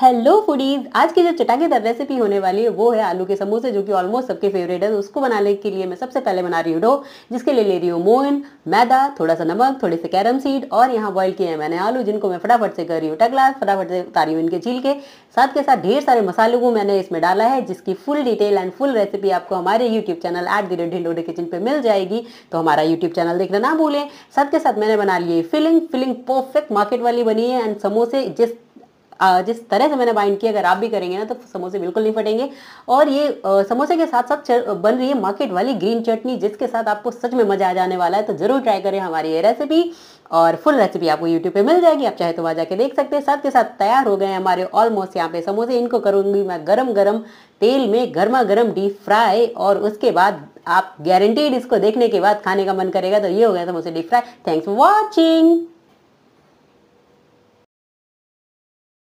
hello foodies आज की जो चटाकेदार रेसिपी होने वाली है वो है आलू के समोसे जो कि ऑलमोस्ट सबके फेवरेट है उसको बनाने के लिए मैं सबसे पहले बना रही हूँ डो जिसके लिए ले रही हूँ मोहन मैदा थोड़ा सा नमक थोड़े से कैरम सीड और यहाँ बॉईल किए हैं मैंने आलू जिनको मैं फटाफट से कर रही हूँ टकलास फटाफट से उतार रही हूँ इनके छील के साथ के साथ ढेर सारे मसालों को मैंने इसमें डाला है जिसकी full detail and full recipe आपको हमारे YouTube channel at the red ढिंडोरे किचन पर मिल जाएगी तो हमारा यूट्यूब चैनल देखना ना भूलें साथ के साथ मैंने बना है फिलिंग फिलिंग परफेक्ट मार्केट वाली बनी है एंड समोसे जिस जिस तरह से मैंने बाइंड किया अगर आप भी करेंगे ना तो समोसे बिल्कुल नहीं फटेंगे और ये समोसे के साथ साथ बन रही है मार्केट वाली ग्रीन चटनी जिसके साथ आपको सच में मजा आ जाने वाला है तो जरूर ट्राई करें हमारी ये रेसिपी और फुल रेसिपी आपको यूट्यूब पे मिल जाएगी आप चाहे तो वहाँ जाके देख सकते हैं साथ के साथ तैयार हो गए हमारे ऑलमोस्ट यहाँ पे समोसे इनको करूँगी मैं गरम गरम तेल में गर्मा गर्म डीप फ्राई और उसके बाद आप गारंटीड इसको देखने के बाद खाने का मन करेगा तो ये हो गया समोसे deep fry thanks for watching